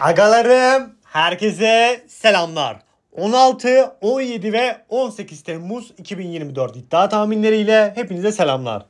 Agalarım herkese selamlar. 16, 17 ve 18 Temmuz 2024 iddia tahminleriyle hepinize selamlar.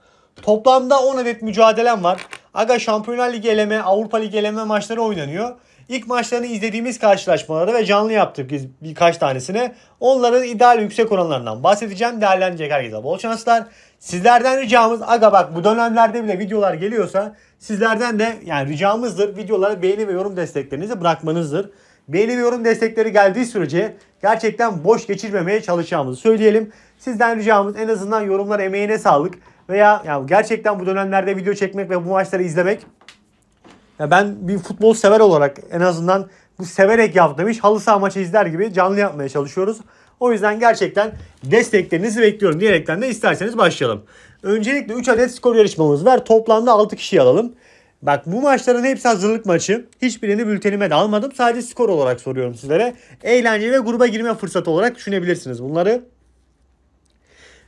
Toplamda 10 adet mücadelem var. Aga Şampiyonlar Ligi eleme, Avrupa Ligi eleme maçları oynanıyor. İlk maçlarını izlediğimiz karşılaşmaları ve canlı yaptık biz birkaç tanesine. Onların ideal yüksek oranlarından bahsedeceğim. Değerlenecek herkese bol şanslar. Sizlerden ricamız aga bak bu dönemlerde bile videolar geliyorsa sizlerden de yani ricamızdır videolara beğeni ve yorum desteklerinizi bırakmanızdır. Beğeni ve yorum destekleri geldiği sürece gerçekten boş geçirmemeye çalışacağımızı söyleyelim. Sizden ricamız en azından yorumlar emeğine sağlık veya yani gerçekten bu dönemlerde video çekmek ve bu maçları izlemek ya ben bir futbol sever olarak en azından bu severek yaptığım iş halı saha maçı izler gibi canlı yapmaya çalışıyoruz. O yüzden gerçekten desteklerinizi bekliyorum diyerekten de isterseniz başlayalım. Öncelikle 3 adet skor yarışmamız var. Toplamda 6 kişi alalım. Bak bu maçların hepsi hazırlık maçı. Hiçbirini bültenime de almadım. Sadece skor olarak soruyorum sizlere. Eğlence ve gruba girme fırsatı olarak düşünebilirsiniz bunları.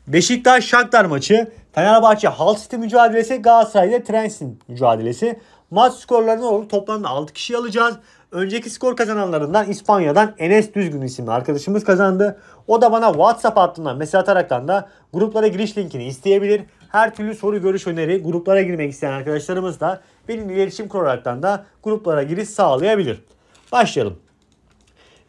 Beşiktaş Şaktar maçı, Fenerbahçe Hull City mücadelesi, Galatasaray ile Trensin mücadelesi. Maç skorları ne olur? Toplamda 6 kişi alacağız. Önceki skor kazananlarından İspanya'dan Enes Düzgün isimli arkadaşımız kazandı. O da bana WhatsApp hattından mesaj ataraktan da gruplara giriş linkini isteyebilir. Her türlü soru, görüş, öneri gruplara girmek isteyen arkadaşlarımız da benim iletişim kuraraktan da gruplara giriş sağlayabilir. Başlayalım.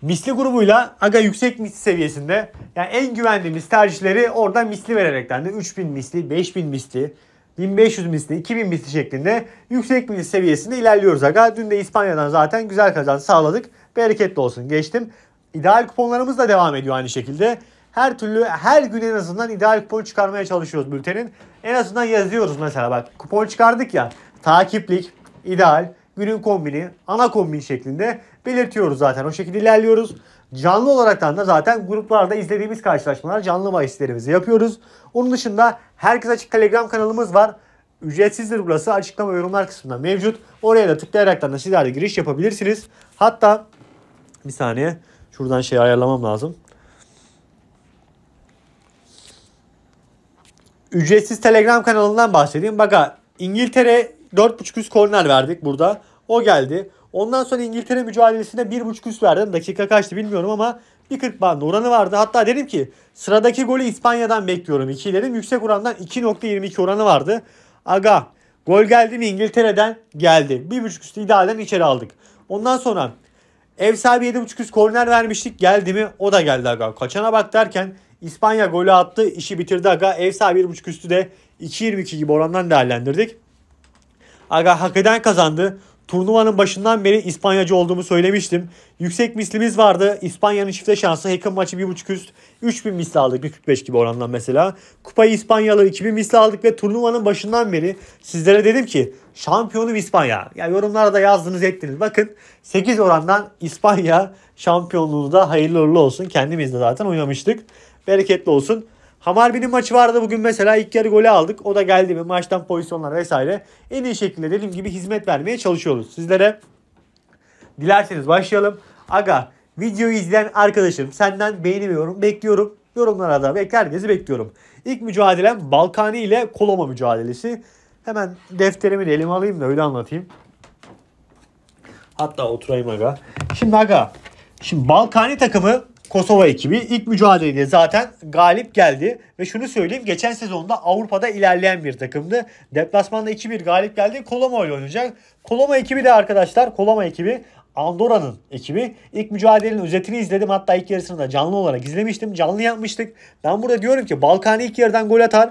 Misli grubuyla aga yüksek misli seviyesinde yani en güvendiğimiz tercihleri oradan misli vererekten de 3000 misli, 5000 misli 1500 misli, 2000 misli şeklinde yüksek bir seviyesinde ilerliyoruz aga. Dün de İspanya'dan zaten güzel kazanç sağladık. Bereketli olsun geçtim. İdeal kuponlarımız da devam ediyor aynı şekilde. Her türlü her gün en azından ideal kupon çıkarmaya çalışıyoruz bültenin. En azından yazıyoruz mesela bak kupon çıkardık ya. Takiplik, ideal, günün kombini, ana kombin şeklinde belirtiyoruz zaten. O şekilde ilerliyoruz. Canlı olaraktan da zaten gruplarda izlediğimiz karşılaşmalar canlı bahislerimizi yapıyoruz. Onun dışında Herkes Açık Telegram kanalımız var. Ücretsizdir burası. Açıklama ve yorumlar kısmında mevcut. Oraya da tıklayarak da sizler de giriş yapabilirsiniz. Hatta bir saniye şuradan şey ayarlamam lazım. Ücretsiz Telegram kanalından bahsedeyim. Baka İngiltere 4.5 üst korner verdik burada. O geldi. Ondan sonra İngiltere mücadelesine 1.5 üst verdim. Dakika kaçtı bilmiyorum ama 1.40 bandı oranı vardı. Hatta dedim ki sıradaki golü İspanya'dan bekliyorum. 2 dedim. Yüksek orandan 2.22 oranı vardı. Aga gol geldi mi İngiltere'den? Geldi. 1.5 üstü idealden içeri aldık. Ondan sonra ev sahibi 7.5 üst korner vermiştik. Geldi mi? O da geldi aga. Kaçana bak derken İspanya golü attı. işi bitirdi aga. Ev sahibi 1.5 üstü de 2.22 gibi orandan değerlendirdik. Aga hak eden kazandı. Turnuvanın başından beri İspanyacı olduğumu söylemiştim. Yüksek mislimiz vardı. İspanya'nın çifte şansı. Hakem maçı 1.5 üst. 3000 misli aldık. 1.45 gibi orandan mesela. Kupayı İspanyalı 2000 misli aldık ve turnuvanın başından beri sizlere dedim ki şampiyonum İspanya. Ya yani yorumlarda yazdınız ettiniz. Bakın 8 orandan İspanya şampiyonluğu da hayırlı uğurlu olsun. Kendimiz de zaten oynamıştık. Bereketli olsun. Hamarbi'nin maçı vardı bugün mesela ilk yarı golü aldık. O da geldi mi maçtan pozisyonlar vesaire. En iyi şekilde dediğim gibi hizmet vermeye çalışıyoruz. Sizlere dilerseniz başlayalım. Aga videoyu izleyen arkadaşım senden beğeni ve bekliyorum. Yorumlara da herkesi bekliyorum. İlk mücadelem Balkani ile Koloma mücadelesi. Hemen defterimi de elime alayım da öyle anlatayım. Hatta oturayım aga. Şimdi aga. Şimdi Balkani takımı Kosova ekibi ilk mücadelede zaten galip geldi ve şunu söyleyeyim geçen sezonda Avrupa'da ilerleyen bir takımdı. Deplasmanda 2-1 galip geldi. Koloma ile oynayacak. Koloma ekibi de arkadaşlar Koloma ekibi Andorra'nın ekibi ilk mücadelenin özetini izledim. Hatta ilk yarısını da canlı olarak izlemiştim. Canlı yapmıştık. Ben burada diyorum ki Balkan ilk yerden gol atar.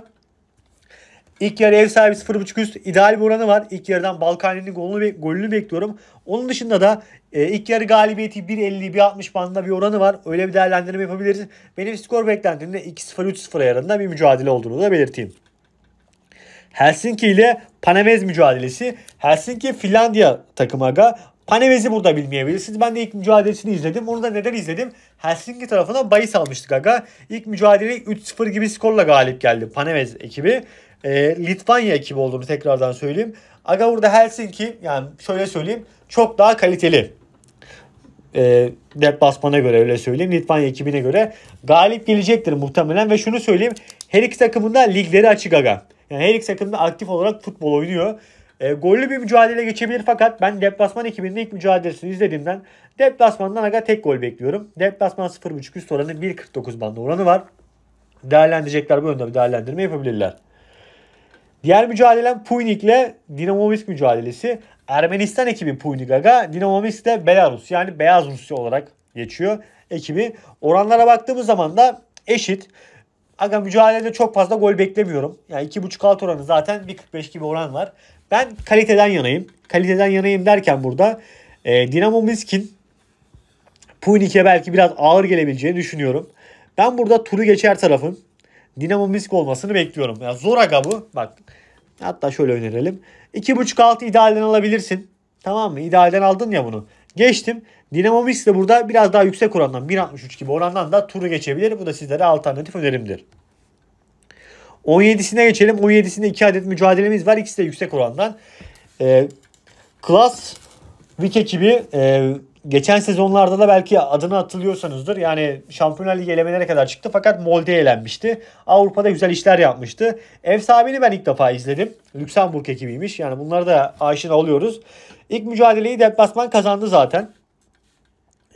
İlk yarı ev sahibi 0.5 üst ideal bir oranı var. İlk yarıdan Balkani'nin golünü, golünü bekliyorum. Onun dışında da e, ilk yarı galibiyeti 1.50 1.60 bandında bir oranı var. Öyle bir değerlendirme yapabiliriz. Benim skor beklentimde 2-0 3-0 yarında bir mücadele olduğunu da belirteyim. Helsinki ile Panevez mücadelesi. Helsinki Finlandiya takımı aga. Paneviz'i burada bilmeyebilirsiniz. Ben de ilk mücadelesini izledim. Onu da neden izledim? Helsinki tarafına bahis almıştık aga. İlk mücadele 3-0 gibi skorla galip geldi Paneviz ekibi. E, Litvanya ekibi olduğunu tekrardan söyleyeyim. Aga burada Helsinki yani şöyle söyleyeyim çok daha kaliteli. E, deplasmana göre öyle söyleyeyim. Litvanya ekibine göre galip gelecektir muhtemelen ve şunu söyleyeyim. Her iki takımında ligleri açık aga. Yani her iki takım da aktif olarak futbol oynuyor. E, gollü bir mücadele geçebilir fakat ben deplasman ekibinin ilk mücadelesini izlediğimden deplasmandan aga tek gol bekliyorum. Deplasman 0.5 üst oranı 1.49 bandı oranı var. Değerlendirecekler bu yönde bir değerlendirme yapabilirler. Diğer mücadelem Puynik'le Dinamo Minsk mücadelesi. Ermenistan ekibi Puynik Aga, Dinamo Minsk de Belarus yani Beyaz Rusya olarak geçiyor ekibi. Oranlara baktığımız zaman da eşit. Aga mücadelede çok fazla gol beklemiyorum. Yani 2.5 alt oranı zaten 1.45 gibi oran var. Ben kaliteden yanayım. Kaliteden yanayım derken burada e, Dinamo Minsk'in Puynik'e belki biraz ağır gelebileceğini düşünüyorum. Ben burada turu geçer tarafın Dinamo Minsk olmasını bekliyorum. Ya zor aga bu. Bak hatta şöyle önerelim. 2.5 altı idealden alabilirsin. Tamam mı? İdealden aldın ya bunu. Geçtim. Dinamo Minsk de burada biraz daha yüksek orandan 1.63 gibi orandan da turu geçebilir. Bu da sizlere alternatif önerimdir. 17'sine geçelim. 17'sinde 2 adet mücadelemiz var. İkisi de yüksek orandan. E, Klas Vik ekibi e, geçen sezonlarda da belki adını hatırlıyorsanızdır. Yani Şampiyonlar Ligi elemelere kadar çıktı fakat Molde elenmişti. Avrupa'da güzel işler yapmıştı. Ev sahibini ben ilk defa izledim. Lüksemburg ekibiymiş. Yani bunları da aşina oluyoruz. İlk mücadeleyi deplasman kazandı zaten.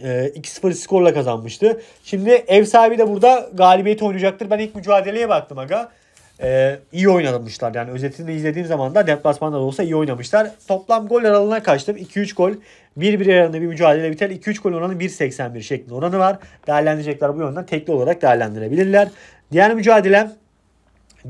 2-0 ee, skorla kazanmıştı. Şimdi ev sahibi de burada galibiyeti oynayacaktır. Ben ilk mücadeleye baktım aga e, iyi oynamışlar. Yani özetini izlediğim zaman da deplasmanda da olsa iyi oynamışlar. Toplam gol aralığına kaçtım. 2-3 gol. 1-1 aralığında bir mücadele biter. 2-3 gol oranı 1.81 şeklinde oranı var. Değerlendirecekler bu yönden tekli olarak değerlendirebilirler. Diğer mücadelem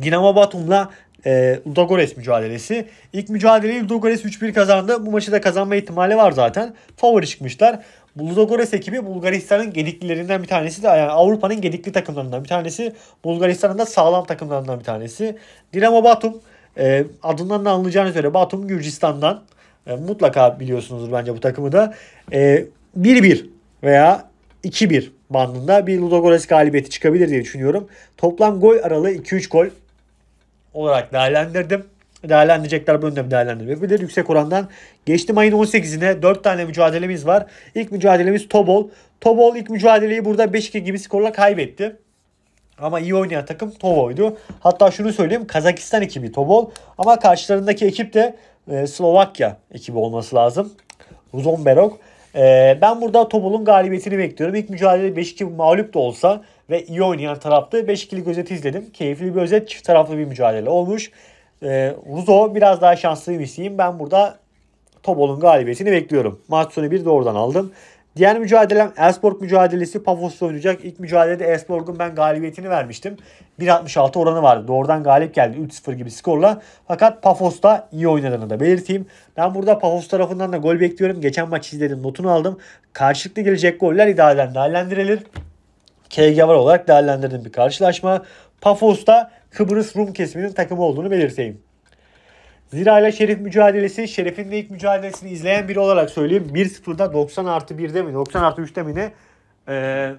Dinamo Batum'la e, Ludogorets mücadelesi. İlk mücadeleyi Ludogorets 3-1 kazandı. Bu maçı da kazanma ihtimali var zaten. Favori çıkmışlar. Ludogorets ekibi Bulgaristan'ın gediklilerinden bir tanesi de yani Avrupa'nın gedikli takımlarından bir tanesi. Bulgaristan'ın da sağlam takımlarından bir tanesi. Dinamo Batum e, adından da anlayacağınız üzere Batum Gürcistan'dan e, mutlaka biliyorsunuzdur bence bu takımı da. E, 1-1 veya 2-1 bandında bir Ludogorets galibiyeti çıkabilir diye düşünüyorum. Toplam gol aralığı 2-3 gol olarak değerlendirdim değerlendirecekler. Bunu da değerlendirebilir. Yüksek orandan. Geçtim ayın 18'ine 4 tane mücadelemiz var. İlk mücadelemiz Tobol. Tobol ilk mücadeleyi burada 5-2 gibi skorla kaybetti. Ama iyi oynayan takım Toboldu. Hatta şunu söyleyeyim Kazakistan ekibi Tobol ama karşılarındaki ekip de e, Slovakya ekibi olması lazım. Ruzon Berok. E, ben burada Tobol'un galibiyetini bekliyorum. İlk mücadele 5-2 mağlup da olsa ve iyi oynayan tarafta 5-2'lik özeti izledim. Keyifli bir özet çift taraflı bir mücadele olmuş. E, Ruzo biraz daha şanslı bir isim. Ben burada Tobol'un galibiyetini bekliyorum. Maç sonu bir de oradan aldım. Diğer mücadelem Esport mücadelesi Pafos'ta oynayacak. İlk mücadelede Elsport'un ben galibiyetini vermiştim. 1.66 oranı vardı. Doğrudan galip geldi 3-0 gibi skorla. Fakat Pafos'ta iyi oynadığını da belirteyim. Ben burada Pafos tarafından da gol bekliyorum. Geçen maç izledim notunu aldım. Karşılıklı gelecek goller idareden değerlendirilir. KG var olarak değerlendirdiğim bir karşılaşma. Pafos'ta Kıbrıs Rum kesiminin takımı olduğunu belirteyim. Zira ile Şerif mücadelesi, Şerif'in de ilk mücadelesini izleyen biri olarak söyleyeyim. 1-0'da 90 artı 1'de mi, 90 artı 3'te mi ne e,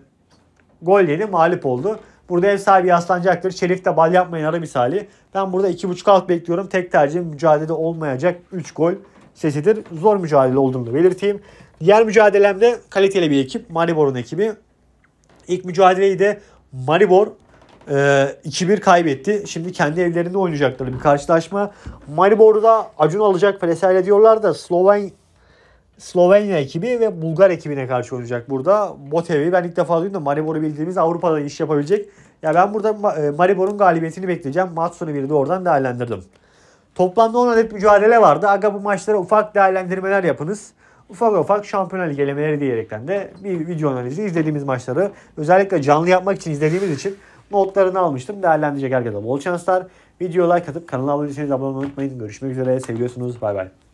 gol yedi, mağlup oldu. Burada ev sahibi yaslanacaktır. Şerif de bal yapmayın ara misali. Ben burada 2.5 alt bekliyorum. Tek tercihim mücadelede olmayacak 3 gol sesidir. Zor mücadele olduğunu da belirteyim. Diğer mücadelemde kaliteli bir ekip. Maribor'un ekibi. İlk mücadeleyi de Maribor e, ee, 2-1 kaybetti. Şimdi kendi evlerinde oynayacakları bir karşılaşma. Maribor'da Acun alacak vesaire diyorlar da Sloven Slovenya ekibi ve Bulgar ekibine karşı oynayacak burada. Botev'i ben ilk defa duydum da Maribor'u bildiğimiz Avrupa'da iş yapabilecek. Ya ben burada e, Maribor'un galibiyetini bekleyeceğim. Maç sonu biri de oradan değerlendirdim. Toplamda 10 adet mücadele vardı. Aga bu maçlara ufak değerlendirmeler yapınız. Ufak ufak şampiyonel gelemeleri diyerekten de bir video analizi izlediğimiz maçları özellikle canlı yapmak için izlediğimiz için Notlarını almıştım. Değerlendirecek herkese bol şanslar. Videoya like atıp kanala abone değilseniz abone olmayı unutmayın. Görüşmek üzere. Seviyorsunuz. Bay bay.